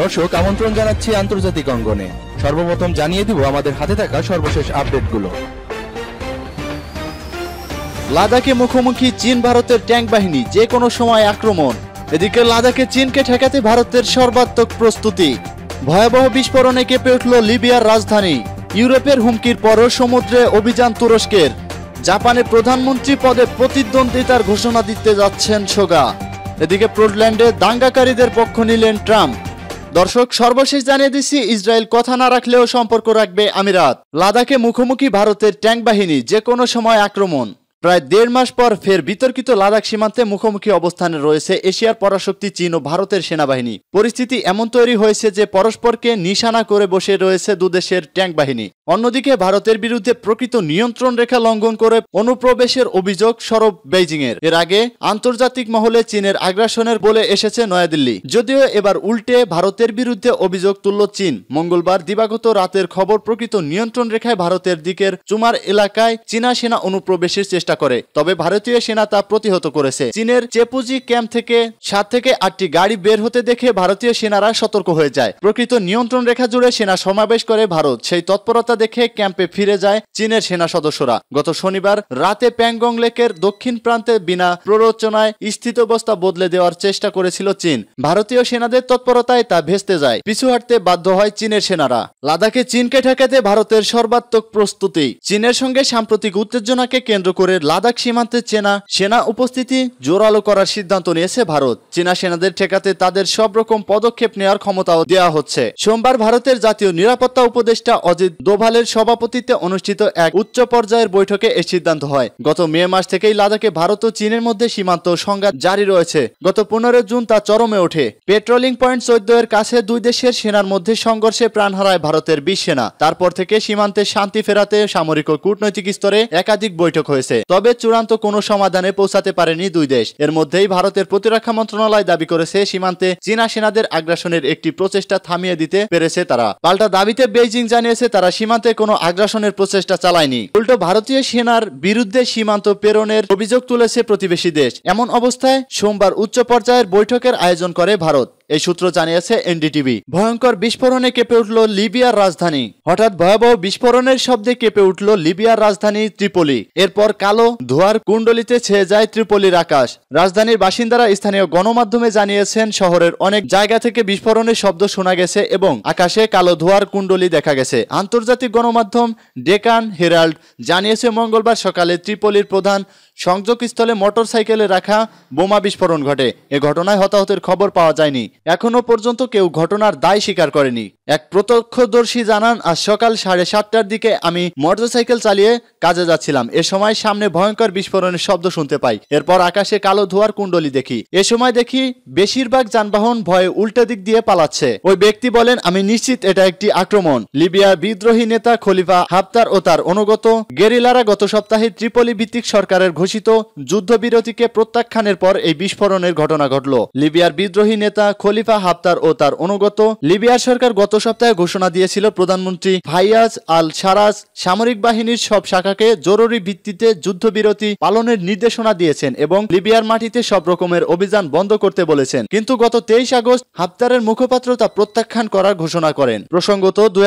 দর্শক আমন্ত্রণ জানাচ্ছি আন্তর্জাতিক অঙ্গনে সর্বপ্রথম জানিয়ে দিব আমাদের হাতে থাকা সর্বশেষ আপডেটগুলো লাদাখে মুখোমুখি চীন ভারতের ট্যাঙ্ক বাহিনী যে কোনো সময় আক্রমণ এদিকে লাদাখে চীনকে ঠেকাতে ভারতের সর্বাত্মক প্রস্তুতি ভয়াবহ বিস্ফোরণে কেঁপে উঠল লিবিয়ার রাজধানী ইউরোপের হুমকির পরও সমুদ্রে অভিযান তুরস্কের জাপানে প্রধানমন্ত্রী পদে প্রতিদ্বন্দ্বিতার ঘোষণা দিতে যাচ্ছেন সোগা এদিকে পোর্টল্যান্ডে দাঙ্গাকারীদের পক্ষ নিলেন ট্রাম্প দর্শক সর্বশেষ জানিয়ে দিচ্ছি ইসরায়েল কথা না রাখলেও সম্পর্ক রাখবে আমিরাত লাদাখে মুখোমুখি ভারতের ট্যাঙ্ক বাহিনী যে কোনো সময় আক্রমণ প্রায় দেড় মাস পর ফের বিতর্কিত লাদাখ সীমান্তে মুখোমুখি অবস্থানে রয়েছে এশিয়ার পরাশক্তি চীন ও ভারতের সেনাবাহিনী পরিস্থিতি এমন তৈরি হয়েছে যে পরস্পরকে নিশানা করে বসে রয়েছে দুদেশের ট্যাঙ্ক বাহিনী অন্যদিকে ভারতের বিরুদ্ধে প্রকৃত নিয়ন্ত্রণ রেখা লঙ্ঘন করে অনুপ্রবেশের অভিযোগ সরব বেইজিংয়ের এর আগে আন্তর্জাতিক মহলে চীনের আগ্রাসনের বলে এসেছে নয়াদিল্লি যদিও এবার উল্টে ভারতের বিরুদ্ধে অভিযোগ তুলল চীন মঙ্গলবার দিবাগত রাতের খবর প্রকৃত নিয়ন্ত্রণ রেখায় ভারতের দিকের চুমার এলাকায় চীনা সেনা অনুপ্রবেশের চেষ্টা চেষ্টা করে তবে ভারতীয় সেনা তা প্রতিহত করেছে চীনের চেপুজি ক্যাম্প থেকে সাত থেকে আটটি গাড়ি বের হতে দেখে ভারতীয় সেনারা সতর্ক হয়ে যায় প্রকৃত নিয়ন্ত্রণ রেখা জুড়ে সেনা সমাবেশ করে ভারত সেই তৎপরতা দেখে ক্যাম্পে ফিরে যায় চীনের সেনা সদস্যরা গত শনিবার রাতে প্যাংগং লেকের দক্ষিণ প্রান্তে বিনা প্ররোচনায় স্থিত অবস্থা বদলে দেওয়ার চেষ্টা করেছিল চীন ভারতীয় সেনাদের তৎপরতায় তা ভেস্তে যায় পিছু হাঁটতে বাধ্য হয় চীনের সেনারা লাদাখে চীনকে ঠেকাতে ভারতের সর্বাত্মক প্রস্তুতি চীনের সঙ্গে সাম্প্রতিক উত্তেজনাকে কেন্দ্র করে লাদাখ সীমান্তে চেনা সেনা উপস্থিতি জোরালো করার সিদ্ধান্ত নিয়েছে ভারত চীনা সেনাদের ঠেকাতে তাদের সব রকম পদক্ষেপ নেওয়ার ক্ষমতাও দেওয়া হচ্ছে সোমবার ভারতের জাতীয় নিরাপত্তা উপদেষ্টা অজিত দোভালের সভাপতিত্বে অনুষ্ঠিত এক উচ্চ পর্যায়ের বৈঠকে এ সিদ্ধান্ত হয় গত মে মাস থেকেই লাদাখে ভারত ও চীনের মধ্যে সীমান্ত সংঘাত জারি রয়েছে গত পনেরো জুন তা চরমে ওঠে পেট্রোলিং পয়েন্ট চোদ্দ এর কাছে দুই দেশের সেনার মধ্যে সংঘর্ষে প্রাণ হারায় ভারতের বিশ সেনা তারপর থেকে সীমান্তে শান্তি ফেরাতে সামরিক ও কূটনৈতিক স্তরে একাধিক বৈঠক হয়েছে তবে চূড়ান্ত কোনো সমাধানে পৌঁছাতে পারেনি দুই দেশ এর মধ্যেই ভারতের প্রতিরক্ষা মন্ত্রণালয় দাবি করেছে সীমান্তে চীনা সেনাদের আগ্রাসনের একটি প্রচেষ্টা থামিয়ে দিতে পেরেছে তারা পাল্টা দাবিতে বেইজিং জানিয়েছে তারা সীমান্তে কোনো আগ্রাসনের প্রচেষ্টা চালায়নি উল্টো ভারতীয় সেনার বিরুদ্ধে সীমান্ত প্রেরণের অভিযোগ তুলেছে প্রতিবেশী দেশ এমন অবস্থায় সোমবার উচ্চ পর্যায়ের বৈঠকের আয়োজন করে ভারত এই সূত্র জানিয়েছে এনডিটিভি ভয়ঙ্কর বিস্ফোরণে কেঁপে উঠল লিবিয়ার রাজধানী হঠাৎ ভয়াবহ বিস্ফোরণের শব্দে কেঁপে উঠল লিবিয়ার রাজধানী ত্রিপলি এরপর কালো ধোয়ার কুণ্ডলিতে ছেয়ে যায় ত্রিপলির আকাশ রাজধানীর বাসিন্দারা স্থানীয় গণমাধ্যমে জানিয়েছেন শহরের অনেক জায়গা থেকে বিস্ফোরণের শব্দ শোনা গেছে এবং আকাশে কালো ধোয়ার কুণ্ডলি দেখা গেছে আন্তর্জাতিক গণমাধ্যম ডেকান হেরাল্ড জানিয়েছে মঙ্গলবার সকালে ত্রিপলির প্রধান সংযোগস্থলে মোটর সাইকেলে রাখা বোমা বিস্ফোরণ ঘটে এ ঘটনায় হতাহতের খবর পাওয়া যায়নি এখনও পর্যন্ত কেউ ঘটনার দায় স্বীকার করেনি এক প্রত্যক্ষদর্শী জানান আজ সকাল সাড়ে সাতটার দিকে আমি মোটরসাইকেল চালিয়ে কাজে যাচ্ছিলাম এ সময় সামনে ভয়ঙ্কর বিস্ফোরণের শব্দ শুনতে পাই এরপর আকাশে কালো ধোয়ার কুণ্ডলি দেখি এ সময় দেখি বেশিরভাগ যানবাহন ভয়ে উল্টা দিক দিয়ে পালাচ্ছে ওই ব্যক্তি বলেন আমি নিশ্চিত এটা একটি আক্রমণ লিবিয়া বিদ্রোহী নেতা খলিফা হাফতার ও তার অনুগত গেরিলারা গত সপ্তাহে ত্রিপলি ভিত্তিক সরকারের ঘোষিত যুদ্ধবিরতিকে প্রত্যাখ্যানের পর এই বিস্ফোরণের ঘটনা ঘটল লিবিয়ার বিদ্রোহী নেতা খলিফা হাফতার ও তার অনুগত লিবিয়ার সরকার গত সপ্তাহে ঘোষণা দিয়েছিল প্রধানমন্ত্রী ভাইয়াজ আল সারাজ সামরিক বাহিনীর সব শাখাকে জরুরি ভিত্তিতে যুদ্ধবিরতি পালনের নির্দেশনা দিয়েছেন এবং লিবিয়ার মাটিতে সব রকমের অভিযান বন্ধ করতে বলেছেন কিন্তু গত তেইশ আগস্ট হাফতারের মুখপাত্র তা প্রত্যাখ্যান করার ঘোষণা করেন প্রসঙ্গত দুই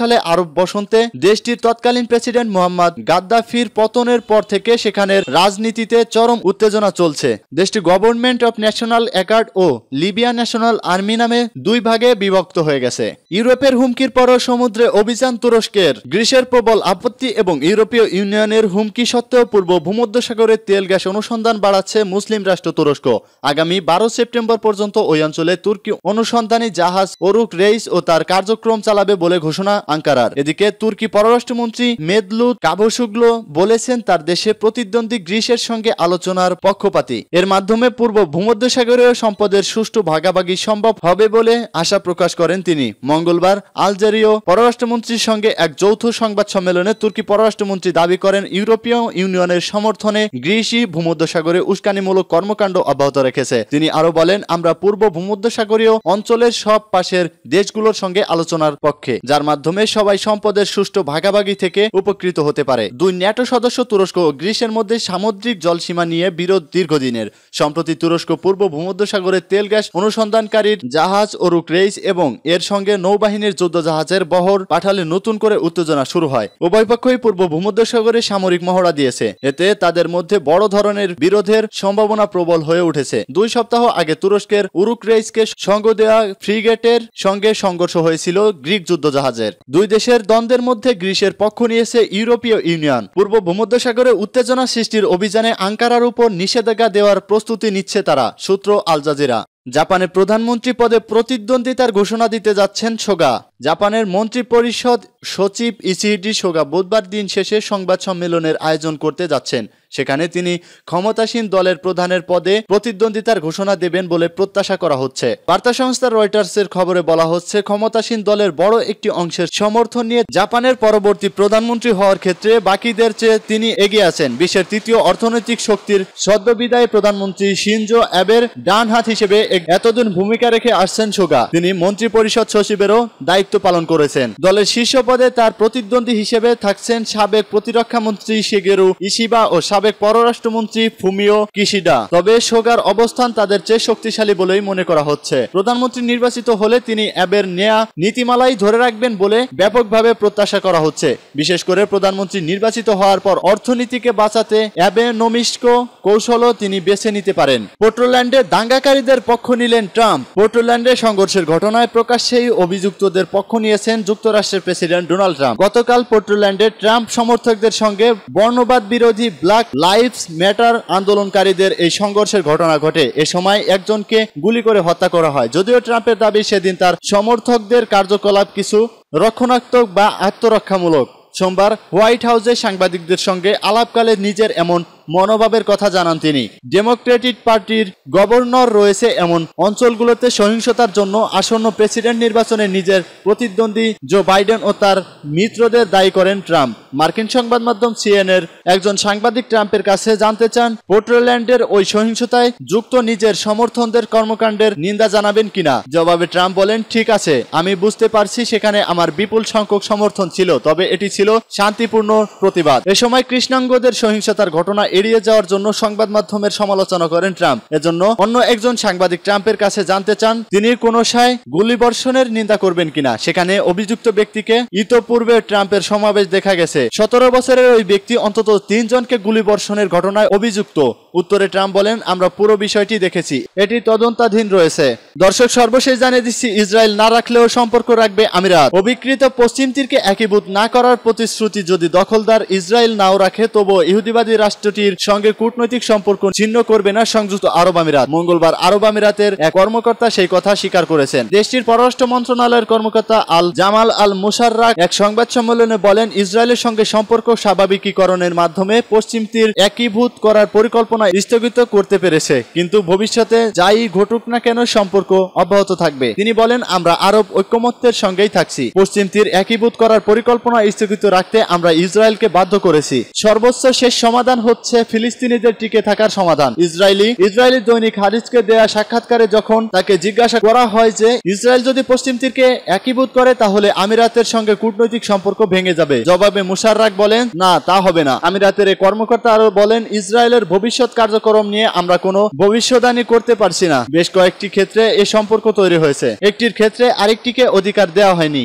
সালে আরব বসন্তে দেশটির তৎকালীন প্রেসিডেন্ট মোহাম্মদ গাদ্দাফির পতনের পর থেকে সেখানের রাজনীতিতে চরম উত্তেজনা চলছে দেশটি গভর্নমেন্ট অব ন্যাশনাল অ্যাকার্ড ও লিবিয়া ন্যাশনাল আর্মি নামে দুই ভাগে বিভক্ত হয়ে গেছে ইউরোপের হুমকির পরও সমুদ্রে অভিযান তুরস্কের গ্রিসের প্রবল আপত্তি এবং ইউরোপীয় ইউনিয়নের হুমকি সত্ত্বেও পূর্ব ভূমধ্যসাগরের তেল গ্যাস অনুসন্ধান বাড়াচ্ছে মুসলিম রাষ্ট্র তুরস্ক আগামী বারো সেপ্টেম্বর পর্যন্ত ওই অঞ্চলে তুর্কি অনুসন্ধানী জাহাজ অরুক রেইস ও তার কার্যক্রম চালাবে বলে ঘোষণা আঙ্কারার এদিকে তুর্কি পররাষ্ট্রমন্ত্রী মেদলু কাভসুগলো বলেছেন তার দেশে প্রতিদ্বন্দ্বী গ্রিসের সঙ্গে আলোচনার পক্ষপাতি এর মাধ্যমে পূর্ব ভূমধ্যসাগরীয় সম্পদের সুষ্ঠু ভাগাভাগি সম্ভব হবে বলে আশা প্রকাশ করেন তিনি মঙ্গলবার আলজেরীয় পররাষ্ট্রমন্ত্রীর সঙ্গে এক যৌথ সংবাদ সম্মেলনে তুর্কি পররাষ্ট্রমন্ত্রী দাবি করেন ইউরোপীয় ইউনিয়নের সমর্থনে গ্রিসই ভূমধ্যসাগরে উস্কানিমূলক কর্মকাণ্ড অব্যাহত রেখেছে তিনি আরও বলেন আমরা পূর্ব ভূমধ্যসাগরীয় অঞ্চলের সব পাশের দেশগুলোর সঙ্গে আলোচনার পক্ষে যার মাধ্যমে সবাই সম্পদের সুষ্ঠু ভাগাভাগি থেকে উপকৃত হতে পারে দুই ন্যাটো সদস্য তুরস্ক ও গ্রিসের মধ্যে সামুদ্রিক জলসীমা নিয়ে বিরোধ দীর্ঘদিনের সম্প্রতি তুরস্ক পূর্ব ভূমধ্যসাগরে তেল গ্যাস অনুসন্ধানকারীর জাহাজ ওরুক রেইস এবং এর সঙ্গে থেকে নৌবাহিনীর যুদ্ধজাহাজের বহর পাঠালে নতুন করে উত্তেজনা শুরু হয় উভয় পক্ষই পূর্ব ভূমধ্যসাগরে সামরিক মহড়া দিয়েছে এতে তাদের মধ্যে বড় ধরনের বিরোধের সম্ভাবনা প্রবল হয়ে উঠেছে দুই সপ্তাহ আগে তুরস্কের উরুক্রেইসকে সঙ্গ দেওয়া ফ্রিগেটের সঙ্গে সংঘর্ষ হয়েছিল গ্রিক যুদ্ধজাহাজের দুই দেশের দ্বন্দ্বের মধ্যে গ্রিসের পক্ষ নিয়েছে ইউরোপীয় ইউনিয়ন পূর্ব ভূমধ্যসাগরে উত্তেজনা সৃষ্টির অভিযানে আঙ্কারার উপর নিষেধাজ্ঞা দেওয়ার প্রস্তুতি নিচ্ছে তারা সূত্র আলজাজিরা জাপানের প্রধানমন্ত্রী পদে প্রতিদ্বন্দ্বিতার ঘোষণা দিতে যাচ্ছেন সোগা জাপানের মন্ত্রিপরিষদ সচিব ইসিডি সোগা বুধবার দিন শেষে সংবাদ সম্মেলনের আয়োজন করতে যাচ্ছেন সেখানে তিনি ক্ষমতাসীন দলের প্রধানের পদে প্রতিদ্বন্দ্বিতার ঘোষণা দেবেন বলে প্রত্যাশা করা হচ্ছে বার্তা সংস্থা রয়টার্সের খবরে বলা হচ্ছে ক্ষমতাসীন দলের বড় একটি অংশের সমর্থন নিয়ে জাপানের পরবর্তী প্রধানমন্ত্রী হওয়ার ক্ষেত্রে বাকিদের চেয়ে তিনি এগিয়ে আছেন বিশ্বের তৃতীয় অর্থনৈতিক শক্তির সদ্যবিদায় প্রধানমন্ত্রী সিনজো অ্যাবের ডান হাত হিসেবে এতদিন ভূমিকা রেখে আসছেন সোগা তিনি মন্ত্রী পরিষদ সচিবেরও দায়িত্ব দায়িত্ব পালন করেছেন দলের শীর্ষ পদে তার প্রতিদ্বন্দ্বী হিসেবে থাকছেন সাবেক প্রতিরক্ষা মন্ত্রী শিগেরু ইসিবা ও সাবেক পররাষ্ট্রমন্ত্রী ফুমিও কিশিডা তবে সোগার অবস্থান তাদের চেয়ে শক্তিশালী বলেই মনে করা হচ্ছে প্রধানমন্ত্রী নির্বাচিত হলে তিনি অ্যাবের নেয়া নীতিমালাই ধরে রাখবেন বলে ব্যাপকভাবে প্রত্যাশা করা হচ্ছে বিশেষ করে প্রধানমন্ত্রী নির্বাচিত হওয়ার পর অর্থনীতিকে বাঁচাতে অ্যাবে অ্যাবেনোমিস্ক কৌশলও তিনি বেছে নিতে পারেন পোর্টল্যান্ডে দাঙ্গাকারীদের পক্ষ নিলেন ট্রাম্প পোর্টল্যান্ডে সংঘর্ষের ঘটনায় প্রকাশ্যেই অভিযুক্তদের পক্ষ নিয়েছেন যুক্তরাষ্ট্রের প্রেসিডেন্ট ডোনাল্ড ট্রাম্প গতকাল পোর্টল্যান্ডে ট্রাম্প সমর্থকদের সঙ্গে বর্ণবাদ বিরোধী ব্ল্যাক লাইফ ম্যাটার আন্দোলনকারীদের এই সংঘর্ষের ঘটনা ঘটে এ সময় একজনকে গুলি করে হত্যা করা হয় যদিও ট্রাম্পের দাবি সেদিন তার সমর্থকদের কার্যকলাপ কিছু রক্ষণাত্মক বা আত্মরক্ষামূলক সোমবার হোয়াইট হাউসে সাংবাদিকদের সঙ্গে আলাপকালে নিজের এমন মনোভাবের কথা জানান তিনি ডেমোক্রেটিক পার্টির গভর্নর রয়েছে এমন অঞ্চলগুলোতে সহিংসতার জন্য আসন্ন প্রেসিডেন্ট নির্বাচনে নিজের প্রতিদ্বন্দ্বী জো বাইডেন ও তার মিত্রদের দায়ী করেন ট্রাম্প মার্কিন সংবাদ মাধ্যম সিএন এর একজন সাংবাদিক ট্রাম্পের কাছে জানতে চান পোর্টল্যান্ডের ওই সহিংসতায় যুক্ত নিজের সমর্থনদের কর্মকাণ্ডের নিন্দা জানাবেন কিনা জবাবে ট্রাম্প বলেন ঠিক আছে আমি বুঝতে পারছি সেখানে আমার বিপুল সংখ্যক সমর্থন ছিল তবে এটি ছিল শান্তিপূর্ণ প্রতিবাদ এ সময় কৃষ্ণাঙ্গদের সহিংসতার ঘটনা এড়িয়ে যাওয়ার জন্য সংবাদ মাধ্যমের সমালোচনা করেন ট্রাম্প এজন্য অন্য একজন সাংবাদিক ট্রাম্পের কাছে জানতে চান তিনি কোন সায় গুলিবর্ষণের নিন্দা করবেন কিনা সেখানে অভিযুক্ত ব্যক্তিকে ইতোপূর্বে ট্রাম্পের সমাবেশ দেখা গেছে সতেরো বছরের ওই ব্যক্তি অন্তত তিনজনকে গুলিবর্ষণের ঘটনায় অভিযুক্ত উত্তরে ট্রাম্প বলেন আমরা পুরো বিষয়টি দেখেছি এটি তদন্তাধীন রয়েছে দর্শক সর্বশেষ জানিয়ে দিচ্ছি ইসরায়েল না রাখলেও সম্পর্ক রাখবে আমিরাত অবিকৃত পশ্চিম তীরকে একীভূত না করার প্রতিশ্রুতি যদি দখলদার ইসরায়েল নাও রাখে তবুও ইহুদিবাদী রাষ্ট্রটি দেশটির সঙ্গে কূটনৈতিক সম্পর্ক ছিন্ন করবে না সংযুক্ত আরব আমিরাত মঙ্গলবার আরব আমিরাতের এক কর্মকর্তা সেই কথা স্বীকার করেছেন দেশটির পররাষ্ট্র মন্ত্রণালয়ের কর্মকর্তা আল জামাল আল মুসাররাক এক সংবাদ সম্মেলনে বলেন ইসরায়েলের সঙ্গে সম্পর্ক স্বাভাবিকীকরণের মাধ্যমে পশ্চিম তীর একীভূত করার পরিকল্পনা স্থগিত করতে পেরেছে কিন্তু ভবিষ্যতে যাই ঘটুক না কেন সম্পর্ক অব্যাহত থাকবে তিনি বলেন আমরা আরব ঐক্যমত্যের সঙ্গেই থাকছি পশ্চিম তীর একীভূত করার পরিকল্পনা স্থগিত রাখতে আমরা ইসরায়েলকে বাধ্য করেছি সর্বোচ্চ শেষ সমাধান হচ্ছে হচ্ছে ফিলিস্তিনিদের টিকে থাকার সমাধান ইসরায়েলি ইসরায়েলি দৈনিক হারিজকে দেয়া সাক্ষাৎকারে যখন তাকে জিজ্ঞাসা করা হয় যে ইসরায়েল যদি পশ্চিম তীরকে একীভূত করে তাহলে আমিরাতের সঙ্গে কূটনৈতিক সম্পর্ক ভেঙে যাবে জবাবে মুশাররাক বলেন না তা হবে না আমিরাতের এই কর্মকর্তা আরো বলেন ইসরায়েলের ভবিষ্যৎ কার্যক্রম নিয়ে আমরা কোনো ভবিষ্যদানী করতে পারছি না বেশ কয়েকটি ক্ষেত্রে এ সম্পর্ক তৈরি হয়েছে একটির ক্ষেত্রে আরেকটিকে অধিকার দেওয়া হয়নি